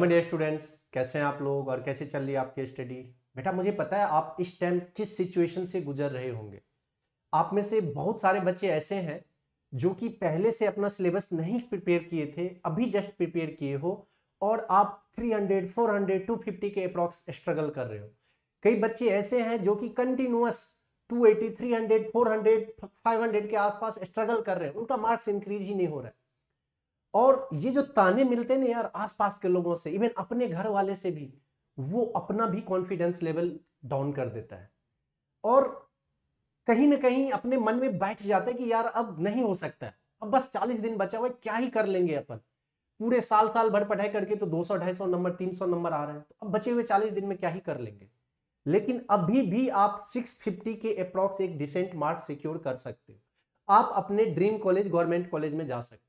मेरे स्टूडेंट्स कैसे हैं आप लोग और कैसे चल रही है आपकी स्टडी बेटा मुझे पता है आप इस टाइम किस सिचुएशन से गुजर रहे होंगे आप में से बहुत सारे बच्चे ऐसे हैं जो कि पहले से अपना सिलेबस नहीं प्रिपेयर किए थे अभी जस्ट प्रिपेयर किए हो और आप 300, 400, 250 के अप्रॉक्स स्ट्रगल कर रहे हो कई बच्चे ऐसे हैं जो कि कंटिन्यूस 280, 300, 400, 500 के आसपास स्ट्रगल कर रहे हैं उनका मार्क्स इंक्रीज ही नहीं हो रहा है और ये जो ताने मिलते हैं ना यार आसपास के लोगों से इवन अपने घर वाले से भी वो अपना भी कॉन्फिडेंस लेवल डाउन कर देता है और कहीं ना कहीं अपने मन में बैठ जाता है कि यार अब नहीं हो सकता है अब बस चालीस दिन बचा हुआ है क्या ही कर लेंगे अपन पूरे साल साल भर पढ़ाई करके तो दो सौ ढाई सौ नंबर तीन सौ नंबर आ रहे हैं तो अब बचे हुए चालीस दिन में क्या ही कर लेंगे लेकिन अभी भी आप सिक्स फिफ्टी के अप्रॉक्स एक डिसेंट मार्क्स सिक्योर कर सकते हो आप अपने ड्रीम कॉलेज गवर्नमेंट कॉलेज में जा सकते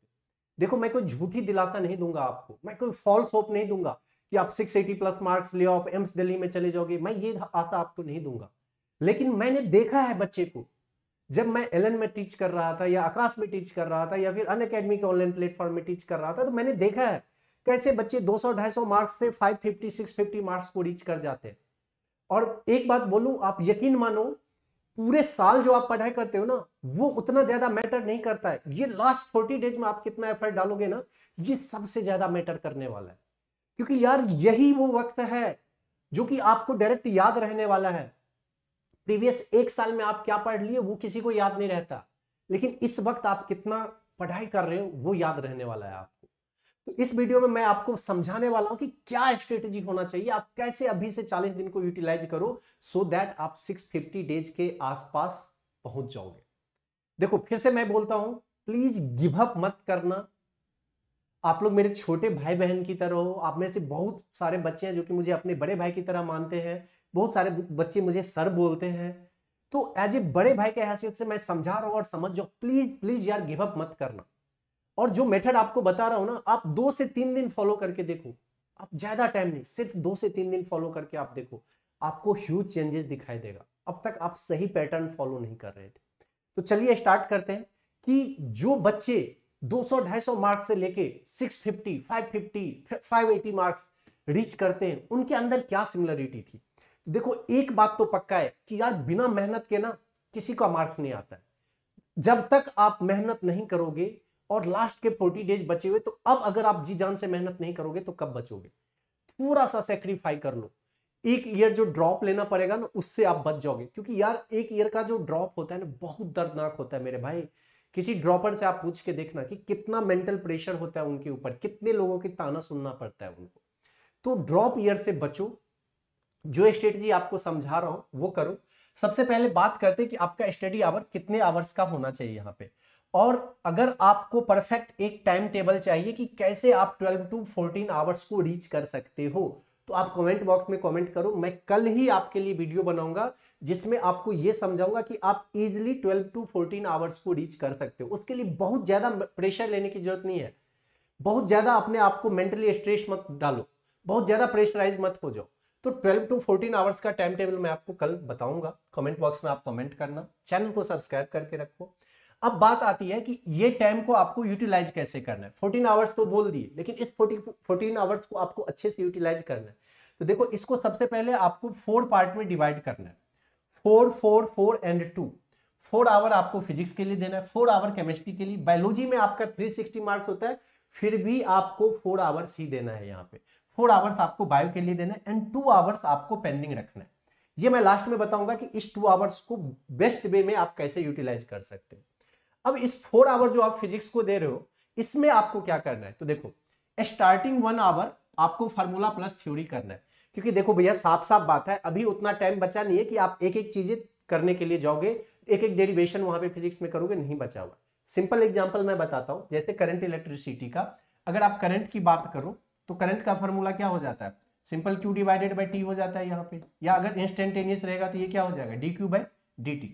देखो मैं कोई झूठी दिलासा नहीं दूंगा आपको मैं कोई फॉल्स होप नहीं दूंगा कि आप सिक्स एटी प्लस मार्क्स ले आप एम्स दिल्ली में चले जाओगे मैं ये आशा आपको नहीं दूंगा लेकिन मैंने देखा है बच्चे को जब मैं एलन में टीच कर रहा था या आकाश में टीच कर रहा था या फिर अन के ऑनलाइन प्लेटफॉर्म में टीच कर रहा था तो मैंने देखा है कैसे बच्चे दो सौ मार्क्स से फाइव फिफ्टी मार्क्स को रीच कर जाते हैं और एक बात बोलूं आप यकीन मानो पूरे साल जो आप पढ़ाई करते हो ना वो उतना ज्यादा मैटर नहीं करता है ये लास्ट फोर्टी डेज में आप कितना एफर्ट डालोगे ना ये सबसे ज्यादा मैटर करने वाला है क्योंकि यार यही वो वक्त है जो कि आपको डायरेक्ट याद रहने वाला है प्रीवियस एक साल में आप क्या पढ़ लिए वो किसी को याद नहीं रहता लेकिन इस वक्त आप कितना पढ़ाई कर रहे हो वो याद रहने वाला है आप तो इस वीडियो में मैं आपको समझाने वाला हूं कि क्या स्ट्रेटेजी होना चाहिए आप कैसे अभी से 40 दिन को यूटिलाइज करो सो so दैट आप 650 डेज के आसपास पहुंच जाओगे देखो फिर से मैं बोलता हूं प्लीज गिव अप मत करना आप लोग मेरे छोटे भाई बहन की तरह हो आप में से बहुत सारे बच्चे हैं जो कि मुझे अपने बड़े भाई की तरह मानते हैं बहुत सारे बच्चे मुझे सर बोलते हैं तो एज ए बड़े भाई के हैसियत से मैं समझा रहा हूँ और समझ जाओ प्लीज प्लीज यार गिव अप मत करना और जो मेथड आपको बता रहा हूं ना आप दो से तीन दिन फॉलो करके देखो आप ज्यादा टाइम नहीं सिर्फ दो से तीन दिन फॉलो करके आप देखो आपको ह्यूज चेंजेस दिखाई देगा अब तक आप सही पैटर्न फॉलो नहीं कर रहे थे तो चलिए स्टार्ट करते हैं कि जो बच्चे 200 250 मार्क्स से लेके 650 550 580 मार्क्स रीच करते हैं उनके अंदर क्या सिमिलरिटी थी तो देखो एक बात तो पक्का है कि यार बिना मेहनत के ना किसी का मार्क्स नहीं आता है जब तक आप मेहनत नहीं करोगे और लास्ट के फोर्टी डेज बचे हुए तो अब अगर आप जी जान से मेहनत नहीं करोगे तो कब बचोगे थोड़ा सा सेक्रीफाई कर लो एक ईयर जो ड्रॉप लेना पड़ेगा ना उससे आप बच जाओगे क्योंकि यार एक ईयर का जो ड्रॉप होता है ना बहुत दर्दनाक होता है मेरे भाई किसी ड्रॉपर से आप पूछ के देखना कि कितना मेंटल प्रेशर होता है उनके ऊपर कितने लोगों की ताना सुनना पड़ता है उनको तो ड्रॉप ईयर से बचो जो स्ट्रेटजी आपको समझा रहा हूँ वो करो सबसे पहले बात करते हैं कि आपका स्टडी आवर कितने आवर्स का होना चाहिए यहाँ पे और अगर आपको परफेक्ट एक टाइम टेबल चाहिए कि कैसे आप 12 टू 14 आवर्स को रीच कर सकते हो तो आप कमेंट बॉक्स में कमेंट करो मैं कल ही आपके लिए वीडियो बनाऊंगा जिसमें आपको ये समझाऊंगा कि आप इजिली 12 टू 14 आवर्स को रीच कर सकते हो उसके लिए बहुत ज़्यादा प्रेशर लेने की जरूरत नहीं है बहुत ज़्यादा अपने आप को मेंटली स्ट्रेस मत डालो बहुत ज़्यादा प्रेशराइज मत हो जाओ तो 12 टू 14 आवर्स का टाइम टेबल मैं आपको कल बताऊंगा कमेंट बॉक्स में आप कमेंट करना चैनल को सब्सक्राइब करके रखो अब बात आती है कि ये टाइम को आपको यूटिलाइज कैसे करना है 14 आवर्स तो बोल दिए लेकिन इस 14 14 आवर्स को आपको अच्छे से यूटिलाइज करना है तो देखो इसको सबसे पहले आपको फोर पार्ट में डिवाइड करना है four four four and two four hour आपको फिजिक्स के लिए देना है फोर आवर केमिस्ट्री के लिए बायोलॉजी में आपका थ्री मार्क्स होता है फिर भी आपको फोर आवर्स ही देना है यहाँ पे फोर आवर्स आपको बायो के लिए देना है एंड टू आवर्स आपको पेंडिंग रखना है ये मैं लास्ट में बताऊंगा कि इस टू आवर्स को बेस्ट वे में आप कैसे यूटिलाइज कर सकते हो अब इस फोर आवर जो आप फिजिक्स को दे रहे हो इसमें आपको क्या करना है तो देखो स्टार्टिंग वन आवर आपको फार्मूला प्लस थ्योरी करना है क्योंकि देखो भैया साफ साफ बात है अभी उतना टाइम बचा नहीं है कि आप एक एक चीजें करने के लिए जाओगे एक एक डेरिवेशन वहां पे फिजिक्स में करोगे नहीं बचा हुआ सिंपल एग्जाम्पल मैं बताता हूँ जैसे करंट इलेक्ट्रिसिटी का अगर आप करंट की बात करो तो करंट का फॉर्मूला क्या हो जाता है simple Q divided by T हो जाता है यहाँ पे या अगर इंस्टेंटेनियस रहेगा तो ये क्या हो जाएगा D Q by D T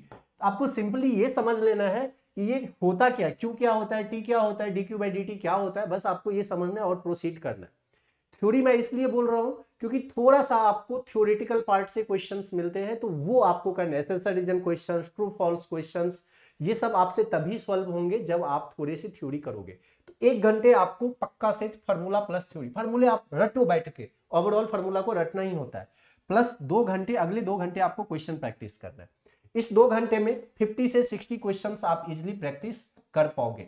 आपको सिंपली ये समझ लेना है कि ये होता क्या है क्यू क्या होता है टी क्या होता है D Q by D T क्या होता है बस आपको ये समझना है और प्रोसीड करना है थ्योरी मैं इसलिए बोल रहा हूँ क्योंकि थोड़ा सा आपको थ्योरेटिकल पार्ट से क्वेश्चंस मिलते हैं तो वो आपको करना है assertion reason question true false question ये सब आपसे तभी सॉल्व होंगे जब आप थोड़े से थ्योरी करोगे एक घंटे आपको पक्का सेट फार्मूला प्लस थ्योरी फार्मूले आप रटो बैठ के ओवरऑल फार्मूला को रटना ही होता है प्लस दो घंटे अगले दो घंटे आपको क्वेश्चन प्रैक्टिस करना है इस दो घंटे में 50 से 60 क्वेश्चंस आप इजिली प्रैक्टिस कर पाओगे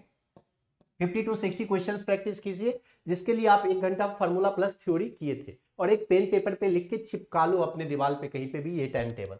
50 टू 60 क्वेश्चंस प्रैक्टिस कीजिए जिसके लिए आप एक घंटा फार्मूला प्लस थ्योरी किए थे और एक पेन पेपर पे लिख के चिपका लो अपने दीवार पे कहीं पे भी ये टाइम टेबल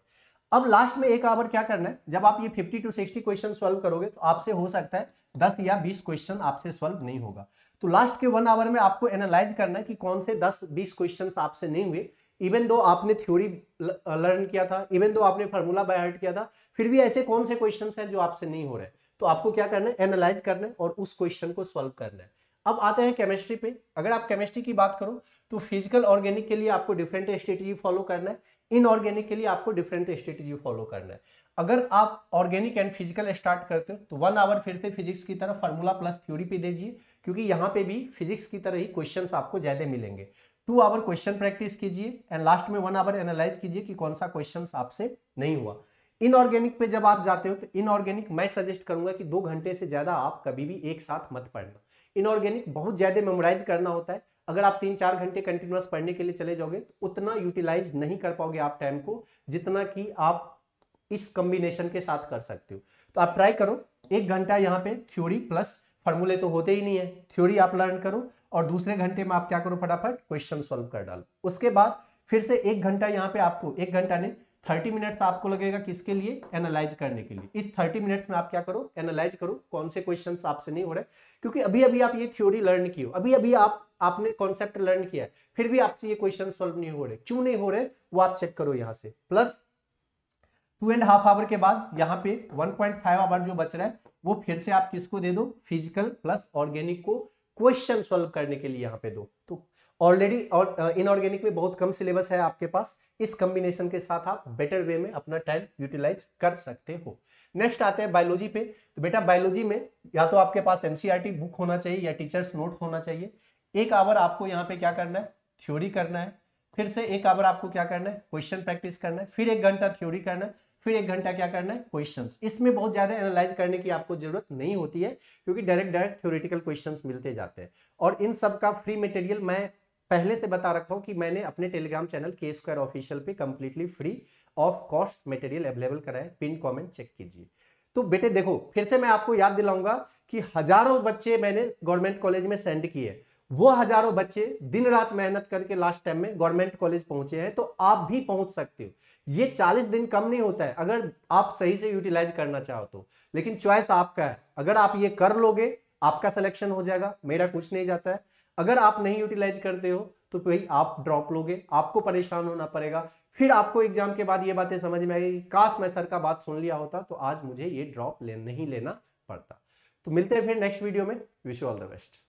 अब लास्ट में एक आवर क्या करना है जब आप ये 50 टू 60 क्वेश्चन सॉल्व करोगे तो आपसे हो सकता है 10 या 20 क्वेश्चन आपसे सॉल्व नहीं होगा तो लास्ट के वन आवर में आपको एनालाइज करना है कि कौन से 10-20 क्वेश्चन आपसे नहीं हुए इवन दो आपने थ्योरी लर्न किया था इवन दो आपने फॉर्मूला बाय हार्ट किया था फिर भी ऐसे कौन से क्वेश्चन हैं जो आपसे नहीं हो रहे तो आपको क्या करना है एनालाइज करना है और उस क्वेश्चन को सॉल्व करना है अब आते हैं केमिस्ट्री पे अगर आप केमिस्ट्री की बात करो तो फिजिकल ऑर्गेनिक के लिए आपको डिफरेंट स्ट्रेटेजी फॉलो करना है इनऑर्गेनिक के लिए आपको डिफरेंट स्ट्रेटेजी फॉलो करना है अगर आप ऑर्गेनिक एंड फिजिकल स्टार्ट करते हो तो वन आवर फिर से फिजिक्स की तरह फार्मूला प्लस थ्योरी पे दीजिए क्योंकि यहाँ पे भी फिजिक्स की तरह ही क्वेश्चन आपको ज़्यादा मिलेंगे टू आवर क्वेश्चन प्रैक्टिस कीजिए एंड लास्ट में वन आवर एनालाइज कीजिए कि कौन सा क्वेश्चन आपसे नहीं हुआ इनऑर्गेनिक पे जब आप जाते हो तो इनऑर्गेनिक मैं सजेस्ट करूंगा कि दो घंटे से ज्यादा आप कभी भी एक साथ मत पढ़ना इनऑर्गेनिक बहुत ज्यादा मेमोराइज करना होता है अगर आप तीन चार घंटे कंटिन्यूस पढ़ने के लिए चले जाओगे तो उतना यूटिलाइज नहीं कर पाओगे आप टाइम को जितना कि आप इस कॉम्बिनेशन के साथ कर सकते हो तो आप ट्राई करो एक घंटा यहाँ पे थ्योरी प्लस फॉर्मूले तो होते ही नहीं है थ्योरी आप लर्न करो और दूसरे घंटे में आप क्या करो फटाफट क्वेश्चन सॉल्व कर डालो उसके बाद फिर से एक घंटा यहाँ पे आपको एक घंटा नहीं थर्टी मिनट्स आपको लगेगा किसके लिए एनालाइज करने के लिए इस थर्टी मिनट्स में आप क्या करो एनालाइज करो कौन से क्वेश्चंस आपसे नहीं हो रहे क्योंकि अभी अभी आप ये थ्योरी लर्न की हो अभी अभी आप आपने कॉन्सेप्ट लर्न किया है फिर भी आपसे ये क्वेश्चन सॉल्व नहीं हो रहे क्यों नहीं हो रहे वो आप चेक करो यहाँ से plus two and half hour के बाद यहाँ पे वन आवर जो बच रहा है वो फिर से आप किसको दे दो फिजिकल प्लस ऑर्गेनिक को क्वेश्चन सॉल्व करने के लिए यहाँ पे दो तो ऑलरेडी और इनऑर्गेनिक में बहुत कम सिलेबस है आपके पास इस कॉम्बिनेशन के साथ आप बेटर वे में अपना टाइम यूटिलाइज कर सकते हो नेक्स्ट आते हैं बायोलॉजी पे तो बेटा बायोलॉजी में या तो आपके पास एनसीईआरटी बुक e होना चाहिए या टीचर्स नोट होना चाहिए एक आवर आपको यहाँ पे क्या करना है थ्योरी करना है फिर से एक आवर आपको क्या करना है क्वेश्चन प्रैक्टिस करना है फिर एक घंटा थ्योरी करना है फिर एक घंटा क्या करना है क्वेश्चन इसमें बहुत ज़्यादा एनालाइज करने की आपको जरूरत नहीं होती है क्योंकि डायरेक्ट डायरेक्ट थ्योरेटिकल क्वेश्चन मिलते जाते हैं और इन सब का फ्री मटेरियल मैं पहले से बता रखा हूं कि मैंने अपने टेलीग्राम चैनल के स्क्वायर ऑफिशियल पे completely free of cost material available कराए पिन कॉमेंट चेक कीजिए तो बेटे देखो फिर से मैं आपको याद दिलाऊंगा कि हजारों बच्चे मैंने गवर्नमेंट कॉलेज में सेंड किए वो हजारों बच्चे दिन रात मेहनत करके लास्ट टाइम में गवर्नमेंट कॉलेज पहुंचे हैं तो आप भी पहुंच सकते हो ये चालीस दिन कम नहीं होता है अगर आप सही से यूटिलाइज करना चाहो तो लेकिन चॉइस आपका है अगर आप ये कर लोगे आपका सिलेक्शन हो जाएगा मेरा कुछ नहीं जाता है अगर आप नहीं यूटिलाइज करते हो तो भाई आप ड्रॉप लोगे आपको परेशान होना पड़ेगा फिर आपको एग्जाम के बाद ये बातें समझ में आएगी काश मैं सर का बात सुन लिया होता तो आज मुझे ये ड्रॉप ले नहीं लेना पड़ता तो मिलते हैं फिर नेक्स्ट वीडियो में wish you all the best